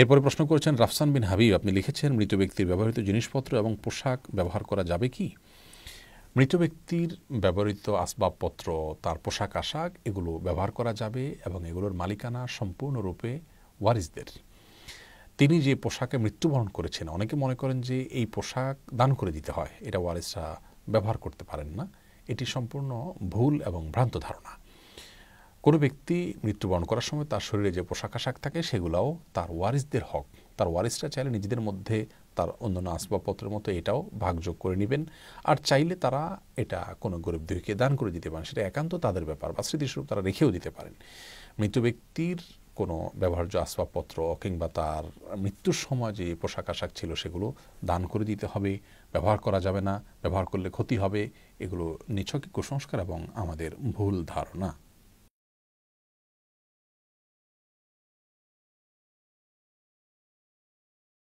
এরপরে প্রশ্ন করেছেন রাফসান বিন হাবিব আপনি লিখেছেন মৃত ব্যক্তির ব্যবহৃত জিনিসপত্র এবং পোশাক ব্যবহার করা যাবে কি মৃত ব্যক্তির ব্যবহৃত আসবাবপত্র তার পোশাক আশাক এগুলো ব্যবহার করা যাবে এবং এগুলোর মালিকানা সম্পূর্ণরূপে ওয়ারিসদের তিনি যে পোশাকে মৃত্যুবরণ করেছেন অনেকে মনে করেন যে এই পোশাক দান করে দিতে হয় এটা ওয়ারিসরা ব্যবহার করতে পারেন না এটি সম্পূর্ণ ভুল এবং ভ্রান্ত ধারণা কোনো ব্যক্তি মৃত্যুবরণ করার সময় তার শরীরে যে পোশাক আশাক থাকে সেগুলাও তার ওয়ারিসদের হক তার ওয়ারিসরা চাইলে নিজেদের মধ্যে তার অন্যান্য আসবাবপত্রের মতো এটাও ভাগযোগ করে নেবেন আর চাইলে তারা এটা কোনো গরিব দান করে দিতে পারেন সেটা একান্ত তাদের ব্যাপার বা স্মৃতিস্বরূপ তারা রেখেও দিতে পারেন মৃত ব্যক্তির কোনো ব্যবহার্য আসবাবপত্র কিংবা তার মৃত্যুর সময় যে পোশাক আশাক ছিল সেগুলো দান করে দিতে হবে ব্যবহার করা যাবে না ব্যবহার করলে ক্ষতি হবে এগুলো নিছকই কুসংস্কার এবং আমাদের ভুল ধারণা